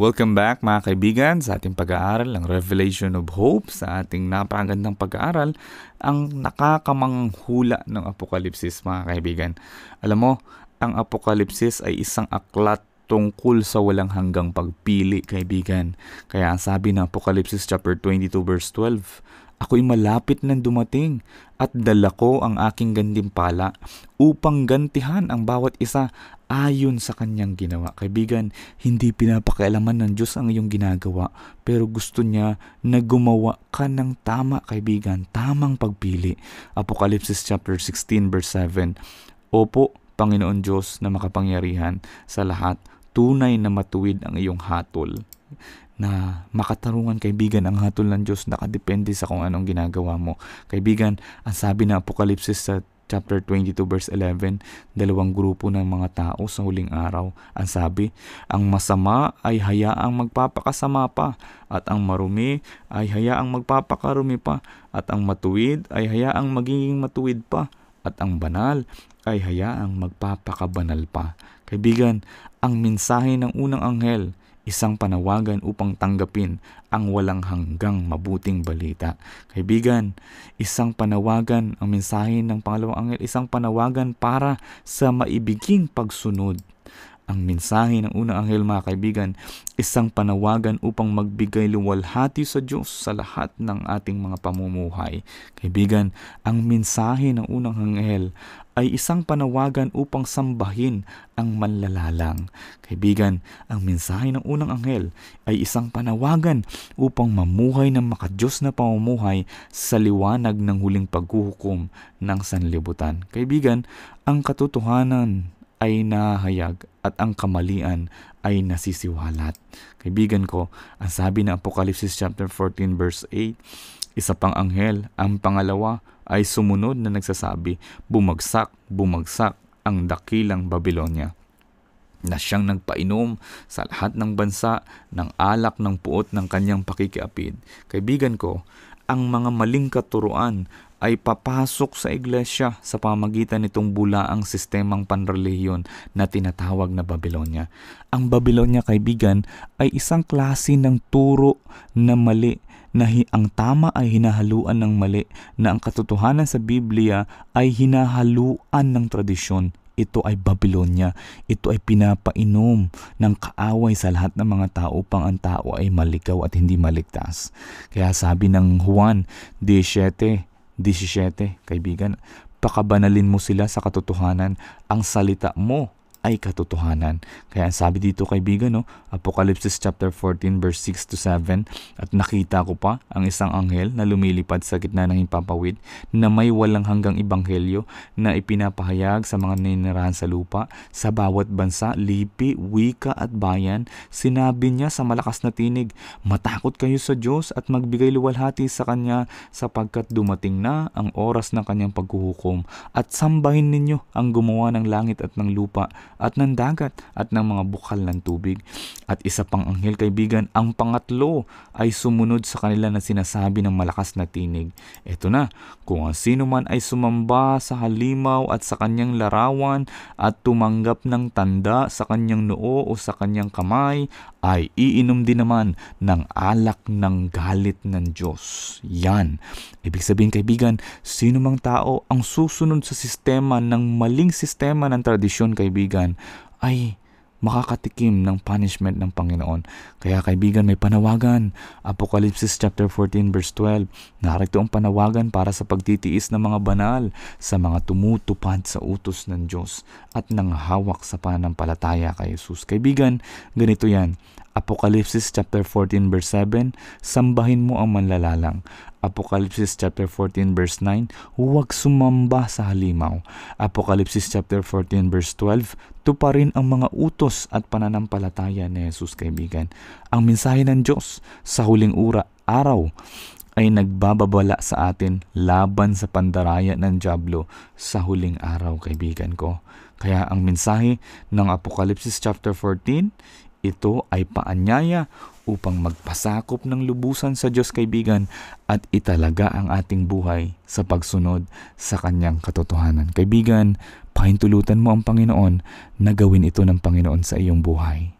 Welcome back mga kaibigan sa ating pag-aaral ng Revelation of Hope sa ating napakagandang pag-aaral ang nakakamanghula ng Apokalipsis mga kaibigan. Alam mo, ang Apokalipsis ay isang aklat tungkol sa walang hanggang pagpili kaibigan. Kaya ang sabi ng Apokalipsis chapter 22 verse 12, ako'y malapit nang dumating at dala ko ang aking gantimpala upang gantihan ang bawat isa ayon sa kanyang ginawa. Kaibigan, hindi pinapakialaman ng Diyos ang iyong ginagawa pero gusto niya na gumawa ka ng tama kaibigan, tamang pagpili. Apocalypse chapter 16 verse 7. Opo, Panginoon Diyos na makapangyarihan sa lahat, tunay na matuwid ang iyong hatol na makatarungan kaibigan ang hatol ng Diyos nakadepende sa kung anong ginagawa mo. Kaibigan, ang sabi ng Apokalipsis sa chapter 22 verse 11, dalawang grupo ng mga tao sa huling araw. Ang sabi, ang masama ay hayaang magpapakasama pa at ang marumi ay hayaang magpapakarumi pa at ang matuwid ay hayaang magiging matuwid pa at ang banal ay hayaang magpapakabanal pa. Kaibigan, ang mensahe ng unang anghel isang panawagan upang tanggapin ang walang hanggang mabuting balita. Kaibigan, isang panawagan ang mensahe ng pangalawang anghel, isang panawagan para sa maibiging pagsunod ang mensahe ng unang anghel mga kaibigan, isang panawagan upang magbigay luwalhati sa Diyos sa lahat ng ating mga pamumuhay. Kaibigan, ang mensahe ng unang anghel ay isang panawagan upang sambahin ang manlalalang. Kaibigan, ang mensahe ng unang anghel ay isang panawagan upang mamuhay ng makadyos na pamumuhay sa liwanag ng huling paghuhukom ng sanlibutan. Kaibigan, ang katotohanan ay nahayag at ang kamalian ay nasisiwalat. Kaibigan ko, ang sabi ng Apokalipsis chapter 14 verse 8, isa pang anghel, ang pangalawa ay sumunod na nagsasabi, bumagsak, bumagsak ang dakilang Babylonia na siyang nagpainom sa lahat ng bansa ng alak ng puot ng kanyang pakikiapid. Kaibigan ko, ang mga maling katuruan ay papasok sa iglesia sa pamagitan nitong bulaang sistemang panreliyon na tinatawag na Babylonia. Ang Babylonia, kaibigan, ay isang klase ng turo na mali na hi- ang tama ay hinahaluan ng mali, na ang katotohanan sa Biblia ay hinahaluan ng tradisyon. Ito ay Babylonia. Ito ay pinapainom ng kaaway sa lahat ng mga tao pang ang tao ay maligaw at hindi maligtas. Kaya sabi ng Juan 17, 17, kaibigan, pakabanalin mo sila sa katotohanan. Ang salita mo ay katotohanan. Kaya ang sabi dito kaibigan, no? Apocalypse chapter 14 verse 6 to 7, at nakita ko pa ang isang anghel na lumilipad sa gitna ng impapawid na may walang hanggang ibanghelyo na ipinapahayag sa mga ninirahan sa lupa, sa bawat bansa, lipi, wika at bayan. Sinabi niya sa malakas na tinig, matakot kayo sa Diyos at magbigay luwalhati sa Kanya sapagkat dumating na ang oras ng Kanyang paghuhukom at sambahin ninyo ang gumawa ng langit at ng lupa at ng dagat at ng mga bukal ng tubig. At isa pang anghel kaibigan, ang pangatlo ay sumunod sa kanila na sinasabi ng malakas na tinig. Ito na, kung ang sino man ay sumamba sa halimaw at sa kanyang larawan at tumanggap ng tanda sa kanyang noo o sa kanyang kamay ay iinom din naman ng alak ng galit ng Diyos. Yan. Ibig sabihin kaibigan, sino mang tao ang susunod sa sistema ng maling sistema ng tradisyon kaibigan ay makakatikim ng punishment ng Panginoon. Kaya kaibigan, may panawagan. Apokalipsis chapter 14 verse 12. Narito ang panawagan para sa pagtitiis ng mga banal sa mga tumutupad sa utos ng Diyos at nang hawak sa pananampalataya kay Jesus. Kaibigan, ganito yan. Apokalipsis chapter 14 verse 7, sambahin mo ang manlalalang. Apokalipsis chapter 14 verse 9, huwag sumamba sa halimaw. Apokalipsis chapter 14 verse 12, tuparin ang mga utos at pananampalataya ni Jesus kaibigan. Ang mensahe ng Diyos sa huling ura, araw ay nagbababala sa atin laban sa pandaraya ng Diablo sa huling araw kaibigan ko. Kaya ang mensahe ng Apokalipsis chapter 14 ito ay paanyaya upang magpasakop ng lubusan sa Diyos kaibigan at italaga ang ating buhay sa pagsunod sa kanyang katotohanan. Kaibigan, pahintulutan mo ang Panginoon na gawin ito ng Panginoon sa iyong buhay.